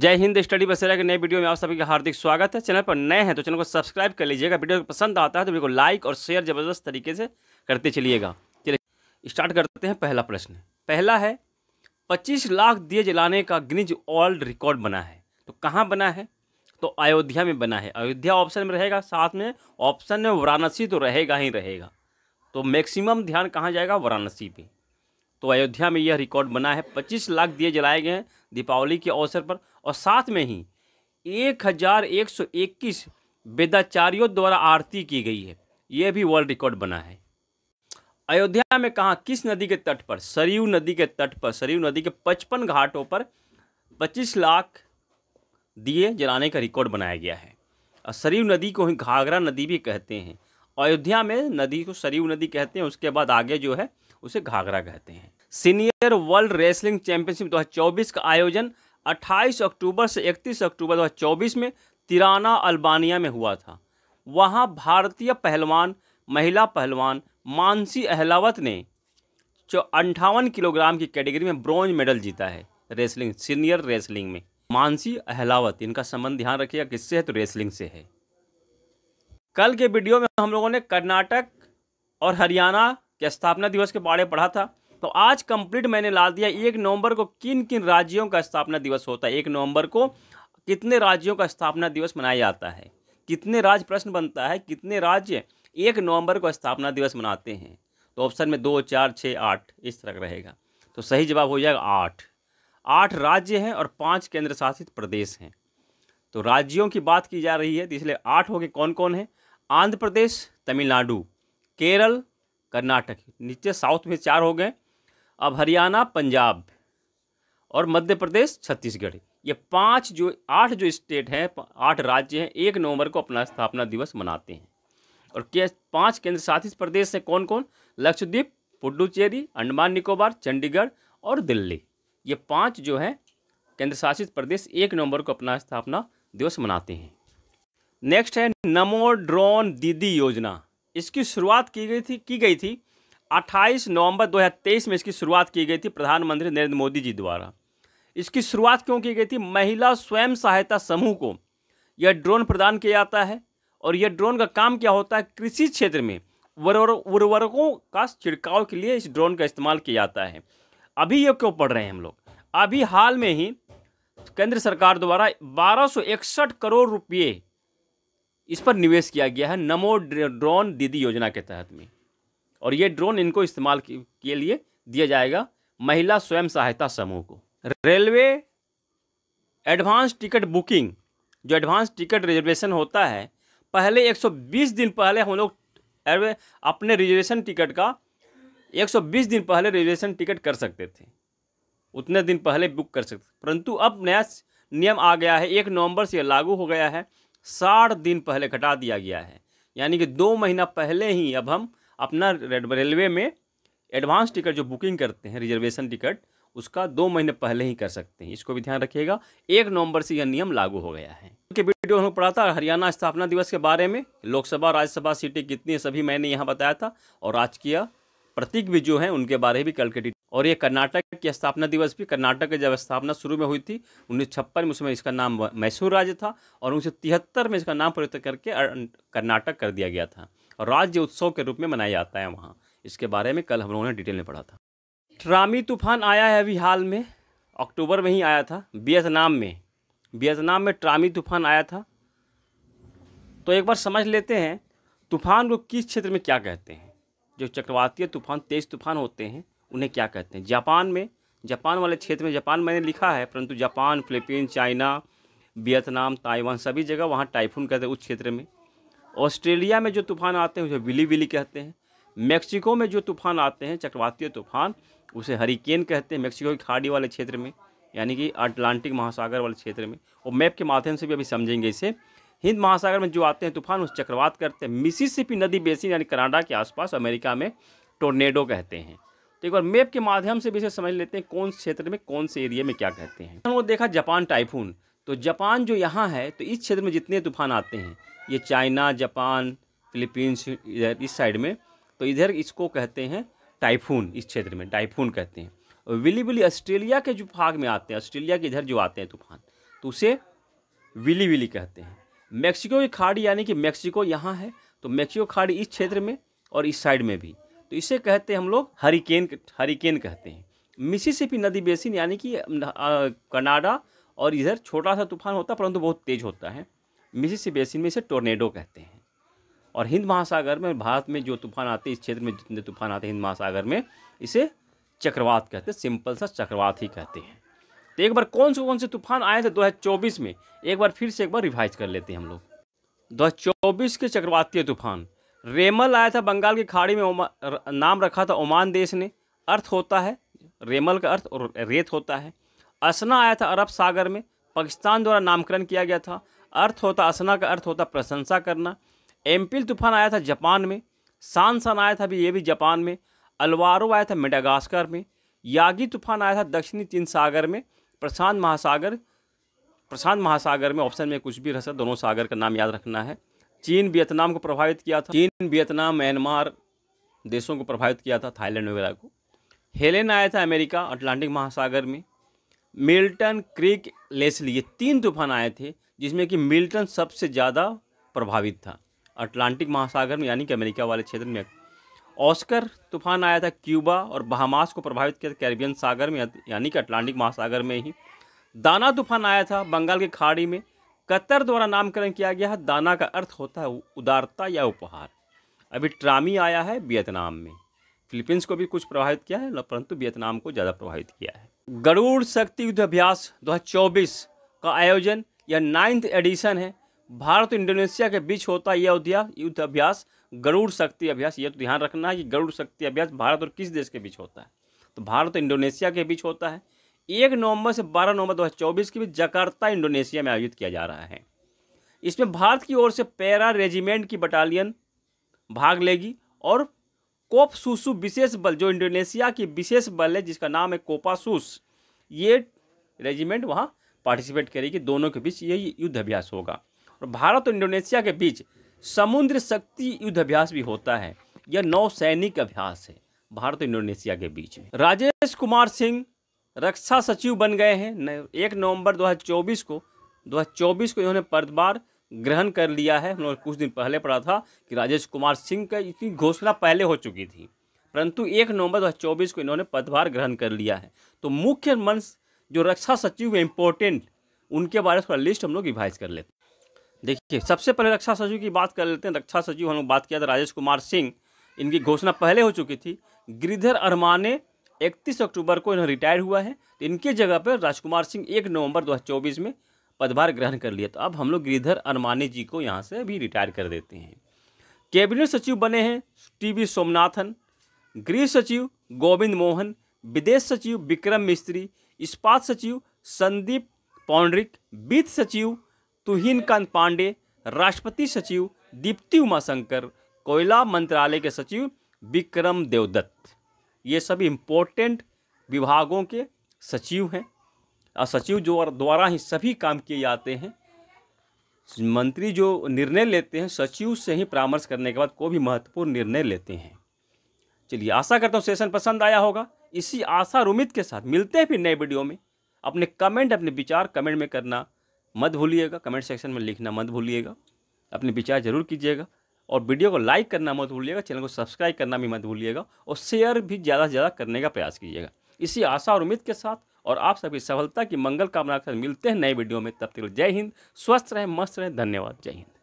जय हिंद स्टडी बसेरा के नए वीडियो में आप सभी का हार्दिक स्वागत है चैनल पर नए हैं तो चैनल को सब्सक्राइब कर लीजिएगा वीडियो पसंद आता है तो वीडियो को लाइक और शेयर जबरदस्त तरीके से करते चलिएगा चलिए स्टार्ट करते हैं पहला प्रश्न पहला है पच्चीस लाख दिए जलाने का गिनिज वर्ल्ड रिकॉर्ड बना है तो कहाँ बना है तो अयोध्या में बना है अयोध्या ऑप्शन में रहेगा साथ में ऑप्शन में वाराणसी तो रहेगा ही रहेगा तो मैक्सिमम ध्यान कहाँ जाएगा वाराणसी पे तो अयोध्या में यह रिकॉर्ड बना है पच्चीस लाख दिए जलाए गए हैं दीपावली के अवसर पर और साथ में ही एक हज़ार एक सौ इक्कीस वेदाचार्यों द्वारा आरती की गई है यह भी वर्ल्ड रिकॉर्ड बना है अयोध्या में कहा किस नदी के तट पर सरयू नदी के तट पर सरयू नदी के पचपन घाटों पर पच्चीस लाख दिए जलाने का रिकॉर्ड बनाया गया है और सरयू नदी को ही घाघरा नदी भी कहते हैं अयोध्या में नदी को सरयू नदी कहते हैं उसके बाद आगे जो है उसे घाघरा कहते हैं सीनियर वर्ल्ड रेसलिंग चैंपियनशिप 2024 का आयोजन 28 अक्टूबर से 31 अक्टूबर 2024 में तिराना अल्बानिया में हुआ था वहाँ भारतीय पहलवान महिला पहलवान मानसी अहलावत ने अंठावन किलोग्राम की कैटेगरी में ब्रॉन्ज मेडल जीता है रेसलिंग सीनियर रेसलिंग में मानसी अहलावत इनका संबंध ध्यान रखिएगा किससे है तो रेसलिंग से है कल के वीडियो में हम लोगों ने कर्नाटक और हरियाणा के स्थापना दिवस के बारे में पढ़ा था तो आज कंप्लीट मैंने ला दिया एक नवंबर को किन किन राज्यों का स्थापना दिवस होता है एक नवंबर को कितने राज्यों का स्थापना दिवस मनाया जाता है कितने राज्य प्रश्न बनता है कितने राज्य एक नवंबर को स्थापना दिवस मनाते हैं तो ऑप्शन में दो चार छः आठ इस तरह रहेगा तो सही जवाब हो जाएगा आठ आठ राज्य हैं और पाँच केंद्र शासित प्रदेश हैं तो राज्यों की बात की जा रही है तो इसलिए आठ हो गए कौन कौन है आंध्र प्रदेश तमिलनाडु केरल कर्नाटक नीचे साउथ में चार हो गए अब हरियाणा पंजाब और मध्य प्रदेश छत्तीसगढ़ ये पांच जो आठ जो स्टेट हैं आठ राज्य हैं एक नवंबर को अपना स्थापना दिवस मनाते हैं और के पाँच केंद्र शासित प्रदेश हैं कौन कौन लक्षद्वीप पुडुचेरी अंडमान निकोबार चंडीगढ़ और दिल्ली ये पांच जो हैं केंद्र शासित प्रदेश एक नवंबर को अपना स्थापना दिवस मनाते हैं नेक्स्ट है नमो ड्रोन दीदी योजना इसकी शुरुआत की गई थी की गई थी 28 नवंबर 2023 में इसकी शुरुआत की गई थी प्रधानमंत्री नरेंद्र मोदी जी द्वारा इसकी शुरुआत क्यों की गई थी महिला स्वयं सहायता समूह को यह ड्रोन प्रदान किया जाता है और यह ड्रोन का काम क्या होता है कृषि क्षेत्र में उर्वरकों का छिड़काव के लिए इस ड्रोन का इस्तेमाल किया जाता है अभी ये क्यों पढ़ रहे हैं हम लोग अभी हाल में ही केंद्र सरकार द्वारा बारह करोड़ रुपये इस पर निवेश किया गया है नमो ड्रोन दीदी योजना के तहत में और ये ड्रोन इनको इस्तेमाल के लिए दिया जाएगा महिला स्वयं सहायता समूह को रेलवे एडवांस टिकट बुकिंग जो एडवांस टिकट रिजर्वेशन होता है पहले 120 दिन पहले हम लोग अपने रिजर्वेशन टिकट का 120 दिन पहले रिजर्वेशन टिकट कर सकते थे उतने दिन पहले बुक कर सकते परंतु अब नया नियम आ गया है एक नवंबर से लागू हो गया है साठ दिन पहले घटा दिया गया है यानी कि दो महीना पहले ही अब हम अपना रेलवे में एडवांस टिकट जो बुकिंग करते हैं रिजर्वेशन टिकट उसका दो महीने पहले ही कर सकते हैं इसको भी ध्यान रखिएगा एक नवंबर से यह नियम लागू हो गया है के वीडियो हमने पढ़ा था हरियाणा स्थापना दिवस के बारे में लोकसभा राज्यसभा सीटें कितनी है सभी मैंने यहाँ बताया था और राजकीय प्रतीक भी जो है उनके बारे में भी कल के और ये कर्नाटक की स्थापना दिवस भी कर्नाटक की जब स्थापना शुरू में हुई थी उन्नीस छप्पन में उसमें इसका नाम मैसूर राज्य था और उन्नीस में इसका नाम परिवर्तित करके अं, कर्नाटक कर दिया गया था राज्य उत्सव के रूप में मनाया जाता है वहाँ इसके बारे में कल हम लोगों ने डिटेल में पढ़ा था ट्रामी तूफान आया है अभी हाल में अक्टूबर में ही आया था वियतनाम में वियतनाम में ट्रामी तूफान आया था तो एक बार समझ लेते हैं तूफान को किस क्षेत्र में क्या कहते हैं जो चक्रवातीय तूफान तेज तूफान होते हैं उन्हें क्या कहते हैं जापान में जापान वाले क्षेत्र में जापान मैंने लिखा है परंतु Japan Philippine China Vietnam Taiwan सभी जगह वहाँ टाइफून कहते हैं उस क्षेत्र में ऑस्ट्रेलिया में जो तूफान आते हैं उसे विली विली कहते हैं मेक्सिको में जो तूफान आते हैं चक्रवातीय तूफान उसे हरिकेन कहते हैं मेक्सिको की खाड़ी वाले क्षेत्र में यानी कि अटलांटिक महासागर वाले क्षेत्र में और मैप के माध्यम से भी अभी समझेंगे इसे हिंद महासागर में जो आते हैं तूफान उस चक्रवात करते हैं मिसिसिपी नदी बेसिन यानी कनाडा के आसपास अमेरिका में टोर्नेडो कहते हैं तो एक बार मैप के माध्यम से भी इसे समझ लेते हैं कौन से क्षेत्र में कौन से एरिया में क्या कहते हैं वो देखा जापान टाइफून तो जापान जो यहाँ है तो इस क्षेत्र में जितने तूफान आते हैं ये चाइना जापान फिलीपींस इधर इस साइड में तो इधर इसको कहते हैं टाइफून इस क्षेत्र में टाइफून कहते हैं और विली विली ऑस्ट्रेलिया के जो भाग में आते हैं ऑस्ट्रेलिया के इधर जो आते हैं तूफान तो उसे विली विली कहते हैं मैक्सिको की खाड़ी यानी कि मैक्सिको यहाँ है तो मैक्सिको खाड़ी इस क्षेत्र में और इस साइड में भी तो इसे कहते हैं हम लोग हरिकेन हरिकेन कहते हैं मिसिसिपी नदी बेसिन यानी कि कनाडा और इधर छोटा सा तूफान होता है परंतु बहुत तेज़ होता है मिसिसी बेसिन में इसे टोर्नेडो कहते हैं और हिंद महासागर में भारत में जो तूफान आते हैं इस क्षेत्र में जितने तूफान आते हैं हिंद महासागर में इसे चक्रवात कहते हैं सिंपल सा चक्रवात ही कहते हैं तो एक बार कौन से कौन से तूफान आए थे 2024 में एक बार फिर से एक बार रिवाइज कर लेते हैं हम लोग दो के चक्रवातीय तूफान रेमल आया था बंगाल की खाड़ी में नाम रखा था ओमान देश ने अर्थ होता है रेमल का अर्थ और रेत होता है असना आया था अरब सागर में पाकिस्तान द्वारा नामकरण किया गया था अर्थ होता असना का अर्थ होता प्रशंसा करना एम्पिल तूफान आया था जापान में सानसान आया था भी ये भी जापान में अलवारो आया था मेडागास्कर में यागी तूफान आया था दक्षिणी तीन सागर में प्रशांत महासागर प्रशांत महासागर में ऑप्शन में कुछ भी रह सकता दोनों सागर का नाम याद रखना है चीन वियतनाम को प्रभावित किया था चीन वियतनाम म्यांमार देशों को प्रभावित किया था थाईलैंड वगैरह को हेलेन आया था अमेरिका अटलांटिक महासागर में मिल्टन क्रिक लेसली ये तीन तूफान आए थे जिसमें कि मिल्टन सबसे ज़्यादा प्रभावित था अटलांटिक महासागर में यानी कि अमेरिका वाले क्षेत्र में ऑस्कर तूफान आया था क्यूबा और बहामास को प्रभावित किया कैरिबियन सागर में यानी कि अटलांटिक महासागर में ही दाना तूफान आया था बंगाल की खाड़ी में कतर द्वारा नामकरण किया गया है दाना का अर्थ होता है उदारता या उपहार अभी ट्रामी आया है वियतनाम में फिलीपींस को भी कुछ प्रभावित किया है परंतु वियतनाम को ज़्यादा प्रभावित किया है गरुड़ शक्ति युद्ध अभ्यास 2024 का आयोजन यह नाइन्थ एडिशन है भारत और इंडोनेशिया के बीच होता यह अयोध्या युद्ध अभ्यास गरुड़ शक्ति अभ्यास यह तो ध्यान रखना है कि गरुड़ शक्ति अभ्यास भारत और किस देश के बीच होता है तो भारत और इंडोनेशिया के बीच होता है एक नवंबर से बारह नवंबर 2024 के बीच जकार्ता इंडोनेशिया में आयोजित किया जा रहा है इसमें भारत की ओर से पैरा रेजिमेंट की बटालियन भाग लेगी और कोपसूसु विशेष बल जो इंडोनेशिया की विशेष बल है जिसका नाम है कोपासूस ये रेजिमेंट वहाँ पार्टिसिपेट करेगी दोनों के बीच यही युद्ध अभ्यास होगा और भारत और इंडोनेशिया के बीच समुद्र शक्ति युद्ध अभ्यास भी होता है यह नौसैनिक अभ्यास है भारत और इंडोनेशिया के बीच में राजेश कुमार सिंह रक्षा सचिव बन गए हैं एक नवंबर 2024 को 2024 को इन्होंने पदभार ग्रहण कर लिया है उन्होंने कुछ दिन पहले पढ़ा था कि राजेश कुमार सिंह का इसकी घोषणा पहले हो चुकी थी परंतु एक नवंबर दो को इन्होंने पदभार ग्रहण कर लिया है तो मुख्य मंच जो रक्षा सचिव है इम्पोर्टेंट उनके बारे में थोड़ा लिस्ट हम लोग रिवाइज कर लेते देखिए सबसे पहले रक्षा सचिव की बात कर लेते हैं रक्षा सचिव हम लोग बात किया था राजेश कुमार सिंह इनकी घोषणा पहले हो चुकी थी गिरिधर अरमाने 31 अक्टूबर को इन्हें रिटायर हुआ है तो इनके जगह पर राजकुमार सिंह 1 नवंबर 2024 में पदभार ग्रहण कर लिया तो अब हम लोग गिरिधर अनमानी जी को यहाँ से भी रिटायर कर देते हैं कैबिनेट सचिव बने हैं टी वी सोमनाथन गृह सचिव गोविंद मोहन विदेश सचिव विक्रम मिस्त्री इस्पात सचिव संदीप पौंड्रिक वित्त सचिव तुहिन कांत पांडे राष्ट्रपति सचिव दीप्ति उमाशंकर कोयला मंत्रालय के सचिव विक्रम देवदत्त ये सभी इम्पोर्टेंट विभागों के सचिव हैं सचिव जो द्वारा ही सभी काम किए जाते हैं मंत्री जो निर्णय लेते हैं सचिव से ही परामर्श करने के बाद कोई भी महत्वपूर्ण निर्णय लेते हैं चलिए आशा करता हूँ सेशन पसंद आया होगा इसी आशा और उम्मीद के साथ मिलते हैं फिर नए वीडियो में अपने कमेंट अपने विचार कमेंट में करना मत भूलिएगा कमेंट सेक्शन में लिखना मत भूलिएगा अपने विचार जरूर कीजिएगा और वीडियो को लाइक करना मत भूलिएगा चैनल को सब्सक्राइब करना भी मत भूलिएगा और शेयर भी ज़्यादा से ज़्यादा करने का प्रयास कीजिएगा इसी आशा और उम्मीद के साथ और आप सभी सफलता की मंगल कामना के साथ मिलते हैं नए वीडियो में तब तक जय हिंद स्वस्थ रहें मस्त रहें धन्यवाद जय हिंद